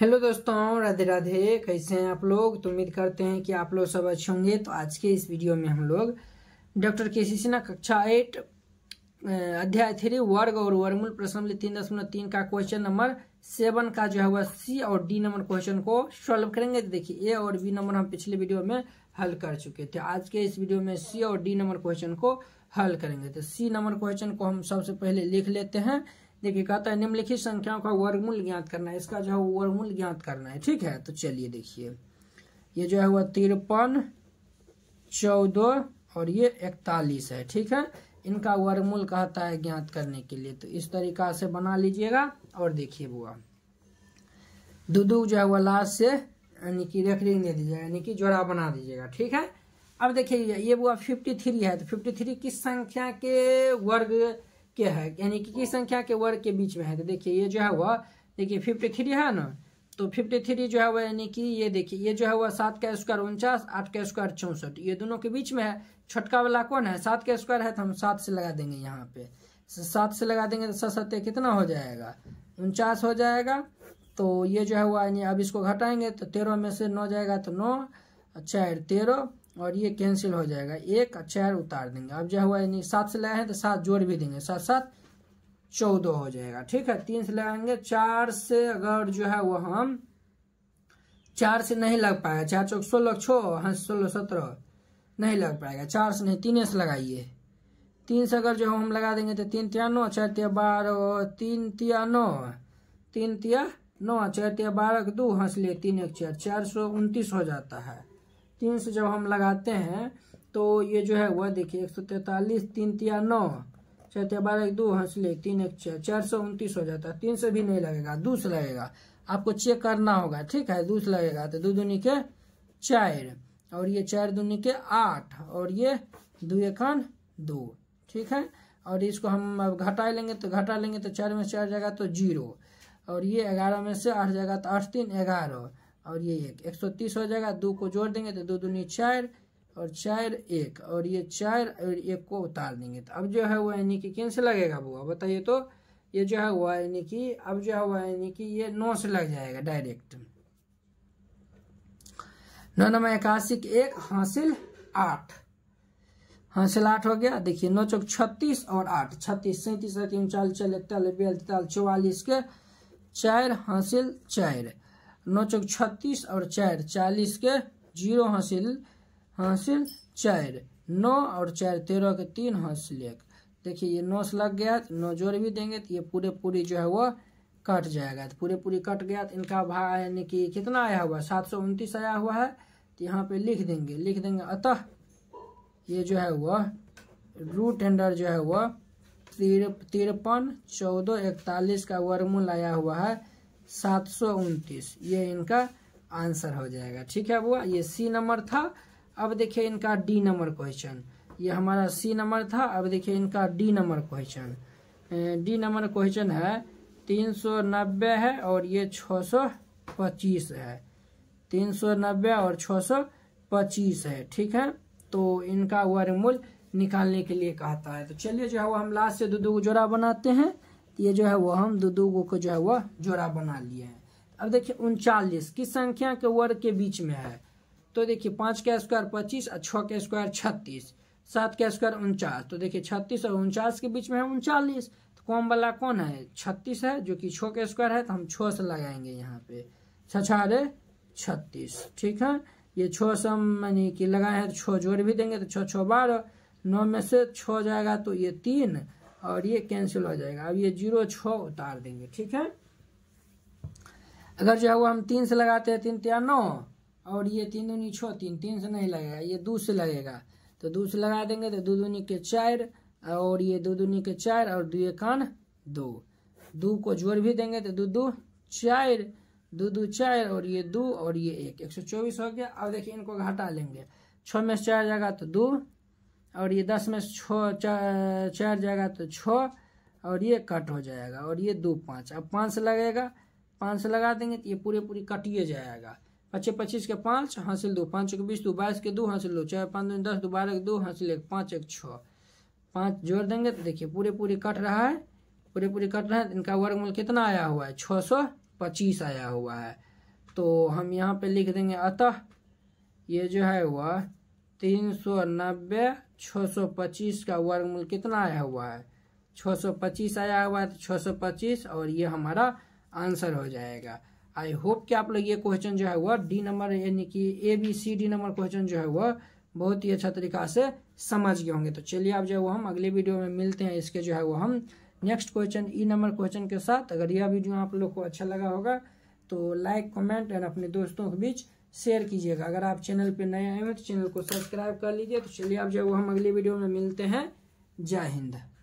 hello दोस्तों राधे राधे कैसे हैं आप लोग तो उम्मीद करते हैं कि आप लोग सब अच्छे होंगे तो आज के इस वीडियो में हम लोग डॉक्टर के सी सिन्हा कक्षा एट अध्याय थ्री वर्ग और वर्मूल प्रश्न तीन दशमलव तीन का क्वेश्चन नंबर सेवन का जो है वह सी और डी नंबर क्वेश्चन को सॉल्व करेंगे तो देखिए ए और बी नंबर हम पिछले वीडियो में हल कर चुके थे आज के इस वीडियो में सी और डी नंबर क्वेश्चन को हल करेंगे तो सी नंबर क्वेश्चन को हम सबसे पहले लिख लेते हैं देखिए कहता है निम्नलिखित संख्याओं का वर्गमूल ज्ञात करना है इसका जो है वर्गमूल ज्ञात करना है ठीक है तो चलिए देखिए ये जो है हुआ तिरपन चौदह और ये इकतालीस है ठीक है इनका वर्गमूल कहता है ज्ञात करने के लिए तो इस तरीका से बना लीजिएगा और देखिए बुआ दुदू जो है वह लास्ट से यानी कि रेखरिंग दे दीजिएगा यानी कि जोड़ा बना दीजिएगा ठीक है अब देखिए ये बुआ फिफ्टी थ्री है तो फिफ्टी थ्री किस संख्या के वर्ग के है यानी कि किस संख्या के वर्ग के बीच में है तो देखिए ये जो है हुआ देखिए फिफ्टी थ्री है ना तो फिफ्टी थ्री जो है हुआ यानी कि ये देखिए ये जो है हुआ सात का स्क्वायर उनचास आठ का स्क्वायर चौंसठ ये दोनों के बीच में है छोटका वाला कौन है सात का स्क्वायर है तो हम सात से लगा देंगे यहाँ पे तो सात से लगा देंगे तो सत सत्य कितना हो जाएगा उनचास हो जाएगा तो ये जो है हुआ यानी अब इसको घटाएंगे तो तेरह में से नौ जाएगा तो नौ अच्छा तेरह और ये कैंसिल हो जाएगा एक और चार उतार देंगे अब जो हुआ यानी सात से लाए हैं तो सात जोड़ भी देंगे सात सात चौदह हो जाएगा ठीक है तीन से लगाएंगे चार से अगर जो है वो हम चार से नहीं लग पाएगा चार चौक सोलह छो हाँ सोलह सत्रह नहीं लग पाएगा चार से नहीं तीन से लगाइए तीन से अगर जो हम लगा देंगे तो तीन तिया नौ चार तिया बारह तीन तिया नौ तीन तिया नौ चार तिया बारह दो हंस हाँ, लिए तीन एक चार चार सौ उनतीस हो जाता है तीन से जब हम लगाते हैं तो ये जो है वह देखिए एक सौ तैंतालीस तीन तिया नौ छः तिया बारह एक दो हंस ले तीन एक छः चार सौ उनतीस हो जाता है तीन से भी नहीं लगेगा दूस लगेगा आपको चेक करना होगा ठीक है दूस लगेगा तो दो दूनी के चार और ये चार दूनी के आठ और ये दो एकान दो ठीक है और इसको हम अब घटा लेंगे तो घटा लेंगे तो चार में चार जाएगा तो जीरो और ये ग्यारह में से आठ जाएगा तो आठ तीन ग्यारह और ये एक एक सौ तीस हो जाएगा दो को जोड़ देंगे तो दो दूनी चार और चार एक और ये चार और एक को उतार देंगे तो अब जो है वो यानी कि किन से लगेगा बुआ बताइए तो ये जो है वो यानी कि अब जो है वो यानी कि ये नौ से लग जाएगा डायरेक्ट नौ नंबर इक्यासी के एक हासिल आठ हासिल आठ हो गया देखिए नौ चौक छत्तीस और आठ छत्तीस सैंतीस अड़तीस उनचालीस चालीस इकतालीस बयालीस चौवालीस के चार हासिल चार नौ चौक छत्तीस और चार चालीस के जीरो हासिल हासिल चार नौ और चार तेरह के तीन हासिल एक देखिए ये नौ से लग गया नौ जोड़ भी देंगे तो ये पूरे पूरी जो है वो कट जाएगा तो पूरे पूरी कट गया तो इनका भाग यानी कि कितना आया हुआ है सात सौ उनतीस आया हुआ है तो यहाँ पे लिख देंगे लिख देंगे अतः ये जो है वह रूट एंडर जो है वह तिरपन चौदह इकतालीस का वर्मूल आया हुआ है सात सौ उनतीस ये इनका आंसर हो जाएगा ठीक है बुआ ये सी नंबर था अब देखिए इनका डी नंबर क्वेश्चन ये हमारा सी नंबर था अब देखिए इनका D number question D number question है तीन सौ नब्बे है और ये छः सौ पच्चीस है तीन सौ नब्बे और छः सौ पच्चीस है ठीक है तो इनका वर्गमूल निकालने के लिए कहता है तो चलिए जो है वो हम लास्ट से दो दो जोड़ा बनाते हैं तो ये जो है वो हम दो दो गो को जो है वह जोड़ा बना लिए हैं अब देखिए उनचालीस किस संख्या के वर्ग के बीच में है तो देखिए पाँच का स्क्वायर पच्चीस और छः का स्क्वायर छत्तीस सात का स्क्वायर उनचास तो देखिए छत्तीस और उनचास के बीच में है उनचालीस तो कौन वाला कौन है छत्तीस है जो कि छः का स्क्वायर है तो हम छः से लगाएंगे यहाँ पे छछारे छत्तीस ठीक है ये छः से हम यानी कि लगाए हैं तो छः जोड़ भी देंगे तो छः छः बारह नौ में से छः जाएगा तो ये तीन और ये कैंसिल हो जाएगा अब ये जीरो छः उतार देंगे ठीक है अगर जो है वो हम तीन से लगाते हैं तीन तिया नौ और ये तीन दूनी छः तीन तीन से नहीं लगेगा ये दो से लगेगा तो दो से लगा देंगे तो दो दूनी के चार और ये दो दूनी के चार और दो कान दो दो को जोड़ भी देंगे तो दो दो चार दो दो चार और ये दो और ये एक एक सौ चौबीस हो गया अब देखिए इनको घटा लेंगे छः में से चार जाएगा तो दो और ये दस में छ चार, जाएगा तो छ और ये कट हो जाएगा और ये दो पाँच अब पाँच लगेगा पाँच लगा देंगे तो ये पूरे पूरे कटिए जाएगा पच्चीस पच्चीस के पाँच हासिल दो पाँच के बीस दो बाईस के दो हासिल दो चार पाँच दो दस दो बारह के दो हासिल एक पाँच एक छः पाँच जोड़ देंगे तो देखिए पूरे पूरे कट रहा है पूरे पूरे कट रहा है इनका वर्गमूल कितना आया हुआ है छः सौ पच्चीस आया हुआ है तो हम यहाँ पे लिख देंगे अतः ये जो है वह तीन सौ नब्बे छः सौ पच्चीस का वर्गमूल कितना आया हुआ है छः सौ पच्चीस आया हुआ है तो छः सौ पच्चीस और ये हमारा आंसर हो जाएगा आई होप कि आप लोग ये क्वेश्चन जो है वह डी नंबर यानी कि A B C D number question जो है वह बहुत ही अच्छा तरीका से समझ गए होंगे तो चलिए आप जो है वो हम अगले वीडियो में मिलते हैं इसके जो है वो हम next question E number question के साथ अगर यह वीडियो आप लोग को अच्छा लगा होगा तो लाइक कमेंट एंड अपने दोस्तों के बीच शेयर कीजिएगा अगर आप चैनल पर नए आए हैं तो चैनल को सब्सक्राइब कर लीजिए तो चलिए आप जो हम अगली वीडियो में मिलते हैं जय हिंद